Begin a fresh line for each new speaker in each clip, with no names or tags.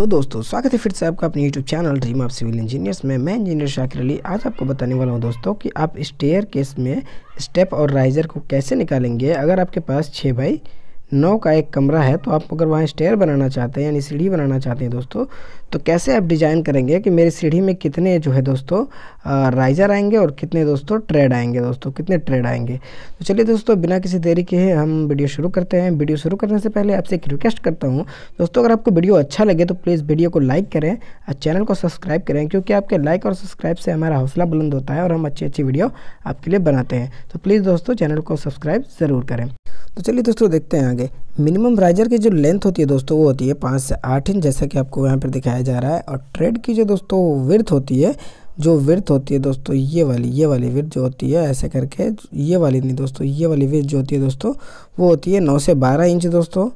तो दोस्तों स्वागत है फिर से आपका अपने YouTube channel dream of civil engineers में मैं इंजीनियर शाकिर अली आज आपको बताने वाला हूं दोस्तों कि आप स्टेयर केस में स्टेप और राइजर को कैसे निकालेंगे अगर आपके पास छः बाई नौ का एक कमरा है तो आप अगर वहाँ स्टेयर बनाना चाहते हैं यानी सीढ़ी बनाना चाहते हैं दोस्तों तो कैसे आप डिज़ाइन करेंगे कि मेरी सीढ़ी में कितने जो है दोस्तों राइजर आएंगे और कितने दोस्तों ट्रेड आएंगे दोस्तों कितने ट्रेड आएंगे तो चलिए दोस्तों बिना किसी देरी के हम वीडियो शुरू करते हैं वीडियो शुरू करने से पहले आपसे एक रिक्वेस्ट करता हूँ दोस्तों अगर आपको वीडियो अच्छा लगे तो प्लीज़ वीडियो को लाइक करें और चैनल को सब्सक्राइब करें क्योंकि आपके लाइक और सब्सक्राइब से हमारा हौसला बुलंद होता है और हम अच्छी अच्छी वीडियो आपके लिए बनाते हैं तो प्लीज़ दोस्तों चैनल को सब्सक्राइब ज़रूर करें तो चलिए दोस्तों देखते हैं आगे आगे मिनिमम राइजर की जो लेंथ होती है दोस्तों वो होती है पाँच से आठ इंच जैसा कि आपको यहाँ पर दिखाया जा रहा है और ट्रेड की जो दोस्तों विर्थ होती है जो विर्थ होती है दोस्तों ये वाली ये वाली विर्थ जो होती है ऐसे करके ये वाली नहीं दोस्तों ये वाली विर्थ जो होती है दोस्तों वो होती है नौ से बारह इंच दोस्तों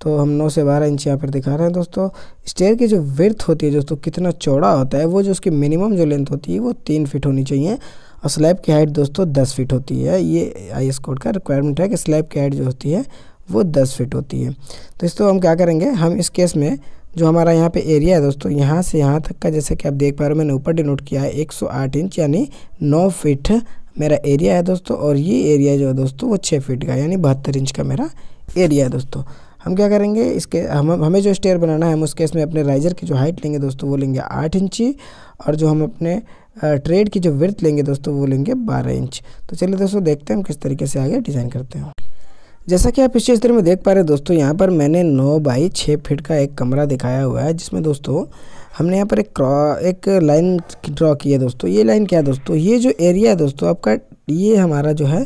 तो हम नौ से बारह इंच यहाँ पर दिखा रहे हैं दोस्तों स्टेयर की जो विर्थ होती है दोस्तों कितना चौड़ा होता है वो जो उसकी मिनिमम जो लेंथ होती है वो तीन फीट होनी चाहिए और स्लैब की हाइट दोस्तों दस फीट होती है ये आई एस कोड का रिक्वायरमेंट है कि स्लैब की हाइट जो होती है वो दस फीट होती है तो इसको हम क्या करेंगे हम इस केस में जो हमारा यहाँ पे एरिया है दोस्तों यहाँ से यहाँ तक का जैसे कि आप देख पा रहे हो मैंने ऊपर डिनोट किया है 108 इंच यानी 9 फीट मेरा एरिया है दोस्तों और ये एरिया जो है दोस्तों वो छः फीट का यानी बहत्तर इंच का मेरा एरिया है दोस्तों हम क्या करेंगे इसके हम हमें जो स्टेयर बनाना है हम उस केस में अपने राइजर की जो हाइट लेंगे दोस्तों वो लेंगे आठ इंची और जो हम अपने ट्रेड की जो विर्थ लेंगे दोस्तों वो लेंगे बारह इंच तो चलिए दोस्तों देखते हैं हम किस तरीके से आगे डिज़ाइन करते हैं जैसा कि आप इस चित्र में देख पा रहे दोस्तों यहाँ पर मैंने नौ बाई छः फीट का एक कमरा दिखाया हुआ है जिसमें दोस्तों हमने यहाँ पर एक क्रॉ एक लाइन ड्रॉ की है दोस्तों ये लाइन क्या है दोस्तों ये जो एरिया है दोस्तों आपका ये हमारा जो है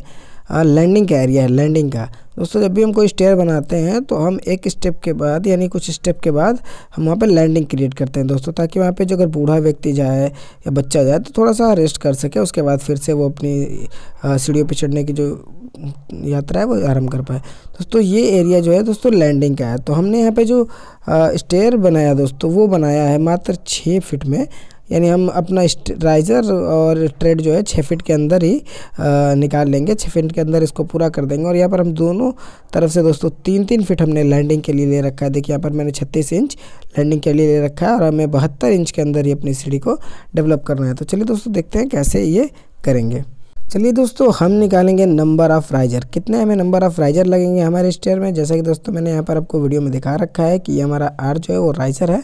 लैंडिंग का एरिया है लैंडिंग का दोस्तों जब भी हम कोई स्टेयर बनाते हैं तो हम एक स्टेप के बाद यानी कुछ स्टेप के बाद हम वहाँ पर लैंडिंग क्रिएट करते हैं दोस्तों ताकि वहाँ पे जो अगर बूढ़ा व्यक्ति जाए या बच्चा जाए तो थोड़ा सा रेस्ट कर सके उसके बाद फिर से वो अपनी सीढ़ियों पर चढ़ने की जो यात्रा है वो आरम्भ कर पाए दोस्तों ये एरिया जो है दोस्तों लैंडिंग का है तो हमने यहाँ पर जो स्टेयर बनाया दोस्तों वो बनाया है मात्र छः फिट में यानी हम अपना राइज़र और ट्रेड जो है छः फिट के अंदर ही आ, निकाल लेंगे छः फिट के अंदर इसको पूरा कर देंगे और यहाँ पर हम दोनों तरफ से दोस्तों तीन तीन फिट हमने लैंडिंग के लिए ले रखा है देखिए यहाँ पर मैंने छत्तीस इंच लैंडिंग के लिए ले रखा है और हमें बहत्तर इंच के अंदर ही अपनी सीढ़ी को डेवलप करना है तो चलिए दोस्तों देखते हैं कैसे ये करेंगे चलिए दोस्तों हम निकालेंगे नंबर ऑफ़ राइजर कितने हमें नंबर ऑफ़ राइजर लगेंगे हमारे स्टेयर में जैसा कि दोस्तों मैंने यहाँ पर आपको वीडियो में दिखा रखा है कि ये हमारा आर जो है वो राइजर है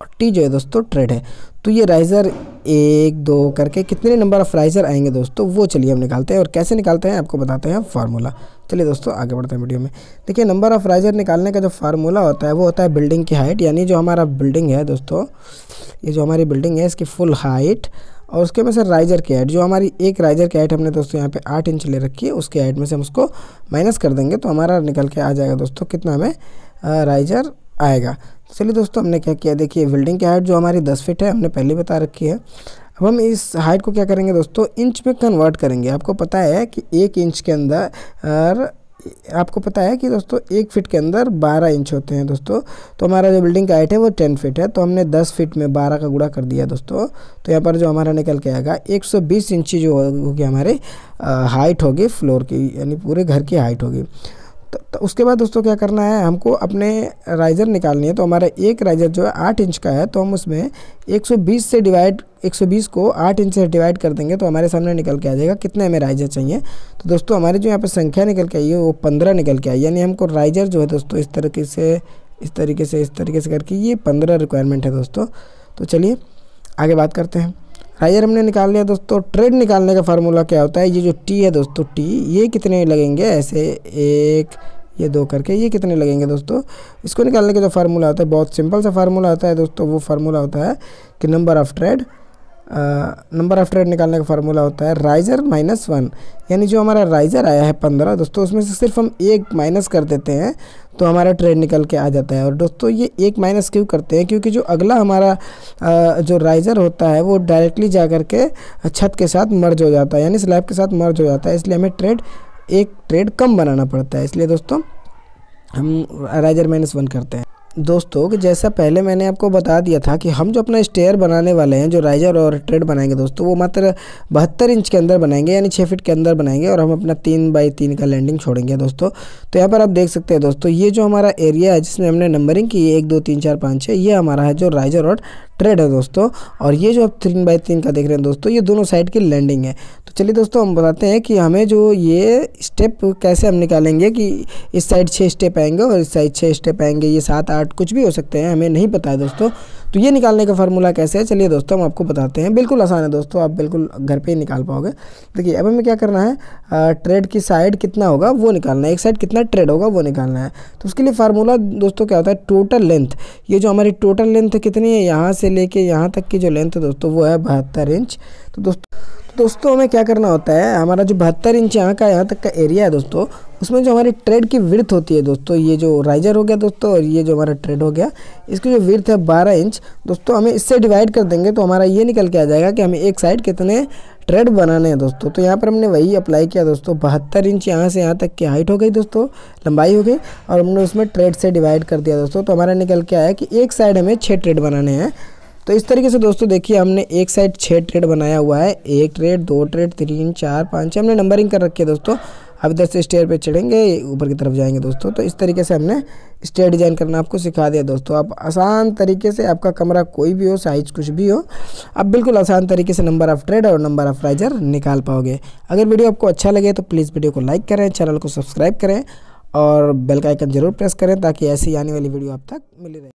और टी जो है दोस्तों ट्रेड है तो ये राइज़र एक दो करके कितने नंबर ऑफ राइज़र आएंगे दोस्तों वो चलिए हम निकालते हैं और कैसे निकालते हैं आपको बताते हैं फार्मूला चलिए दोस्तों आगे बढ़ते हैं वीडियो में देखिए नंबर ऑफ राइज़र निकालने का जो फार्मूला होता है वो होता है बिल्डिंग की हाइट यानी जो हमारा बिल्डिंग है दोस्तों ये जो हमारी बिल्डिंग है इसकी फुल हाइट और उसके में से राइजर की हाइट जो हमारी एक राइजर की हाइट हमने दोस्तों यहाँ पे आठ इंच ले रखी है उसके हाइट में से हम उसको माइनस कर देंगे तो हमारा निकल के आ जाएगा दोस्तों कितना हमें राइजर आएगा चलिए दोस्तों हमने क्या किया देखिए बिल्डिंग की हाइट जो हमारी दस फीट है हमने पहले बता रखी है अब हम इस हाइट को क्या करेंगे दोस्तों इंच में कन्वर्ट करेंगे आपको पता है कि एक इंच के अंदर आपको पता है कि दोस्तों एक फीट के अंदर बारह इंच होते हैं दोस्तों तो हमारा जो बिल्डिंग का हाइट है वो टेन फीट है तो हमने दस फीट में बारह का गुड़ा कर दिया दोस्तों तो यहाँ पर जो हमारा निकल के आएगा एक सौ बीस इंची जो होगी हमारी हाइट होगी फ्लोर की यानी पूरे घर की हाइट होगी तो, तो उसके बाद दोस्तों क्या करना है हमको अपने राइज़र निकालनी है तो हमारा एक राइज़र जो है आठ इंच का है तो हम उसमें 120 से डिवाइड 120 को आठ इंच से डिवाइड कर देंगे तो हमारे सामने निकल के आ जाएगा कितने हमें राइजर चाहिए तो दोस्तों हमारी जो यहाँ पर संख्या निकल के आई है वो पंद्रह निकल के आई यानी हमको राइजर जो है दोस्तों इस तरीके से इस तरीके से इस तरीके से करके ये पंद्रह रिक्वायरमेंट है दोस्तों तो चलिए आगे बात करते हैं हाइयर हमने निकाल लिया दोस्तों ट्रेड निकालने का फार्मूला क्या होता है ये जो टी है दोस्तों टी ये कितने लगेंगे ऐसे एक ये दो करके ये कितने लगेंगे दोस्तों इसको निकालने का जो फार्मूला होता है बहुत सिंपल सा फार्मूला होता है दोस्तों वो फार्मूला होता है कि number of tread number of tread निकालने का फार्मूला होता है राइज़र माइनस वन यानी जो हमारा राइज़र आया है पंद्रह दोस्तों उसमें से सिर्फ हम एक माइनस कर देते हैं तो हमारा ट्रेड निकल के आ जाता है और दोस्तों ये एक माइनस क्यों करते हैं क्योंकि जो अगला हमारा आ, जो राइज़र होता है वो डायरेक्टली जा कर के छत के साथ मर्ज हो जाता है यानी स्लैब के साथ मर्ज हो जाता है इसलिए हमें ट्रेड एक ट्रेड कम बनाना पड़ता है इसलिए दोस्तों हम राइज़र माइनस वन करते हैं दोस्तों कि जैसा पहले मैंने आपको बता दिया था कि हम जो अपना स्टेयर बनाने वाले हैं जो राइजर और ट्रेड बनाएंगे दोस्तों वो मात्र बहत्तर इंच के अंदर बनाएंगे यानी छः फिट के अंदर बनाएंगे और हम अपना तीन बाई तीन का लैंडिंग छोड़ेंगे दोस्तों तो यहाँ पर आप देख सकते हैं दोस्तों ये जो हमारा एरिया है जिसमें हमने नंबरिंग की एक दो तीन चार पाँच छः ये हमारा है जो राइजर और ट्रेड है दोस्तों और ये जो आप तीन बाई तीन का देख रहे हैं दोस्तों ये दोनों साइड की लैंडिंग है तो चलिए दोस्तों हम बताते हैं कि हमें जो ये स्टेप कैसे हम निकालेंगे कि इस साइड छः स्टेप आएंगे और इस साइड छः स्टेप आएंगे ये सात आठ आठ कुछ भी हो सकते हैं हमें नहीं पता है दोस्तों तो ये निकालने का फार्मूला कैसे है चलिए दोस्तों हम आपको बताते हैं बिल्कुल आसान है दोस्तों आप बिल्कुल घर पर ही निकाल पाओगे देखिए अब हमें क्या करना है ट्रेड की साइड कितना होगा वो निकालना है एक साइड कितना ट्रेड होगा वो निकालना है तो उसके लिए फार्मूला दोस्तों क्या होता है टोटल लेंथ ये जो हमारी टोटल लेंथ कितनी है यहाँ से लेके यहाँ तक की जो लेंथ है दोस्तों वो है बहत्तर इंच तो दोस्तों दोस्तों हमें क्या करना होता है हमारा जो बहत्तर इंच यहाँ का यहाँ तक का एरिया है दोस्तों उसमें जो हमारी ट्रेड की विर्थ होती है दोस्तों ये जो राइजर हो गया दोस्तों और ये जो हमारा ट्रेड हो गया इसकी जो विर्थ है बारह इंच दोस्तों हमें इससे डिवाइड कर देंगे तो हमारा ये निकल के आ जाएगा कि हमें एक साइड कितने ट्रेड बनाने हैं दोस्तों तो यहाँ पर हमने वही अप्लाई किया दोस्तों बहत्तर इंच यहाँ से यहाँ तक की हाइट हो गई दोस्तों लंबाई हो गई और हमने उसमें ट्रेड से डिवाइड कर दिया दोस्तों तो हमारा निकल के आया कि एक साइड हमें छः ट्रेड बनाने हैं तो इस तरीके से दोस्तों देखिए हमने एक साइड छः ट्रेड बनाया हुआ है एक ट्रेड दो ट्रेड तीन चार पाँच छः हमने नंबरिंग कर रखी है दोस्तों अब इधर से स्टेयर पे चढ़ेंगे ऊपर की तरफ जाएंगे दोस्तों तो इस तरीके से हमने स्टेयर डिज़ाइन करना आपको सिखा दिया दोस्तों आप आसान तरीके से आपका कमरा कोई भी हो साइज कुछ भी हो आप बिल्कुल आसान तरीके से नंबर ऑफ़ ट्रेड और नंबर ऑफ़ राइजर निकाल पाओगे अगर वीडियो आपको अच्छा लगे तो प्लीज़ वीडियो को लाइक करें चैनल को सब्सक्राइब करें और बेल का आइकन जरूर प्रेस करें ताकि ऐसी आने वाली वीडियो आप तक मिली रहे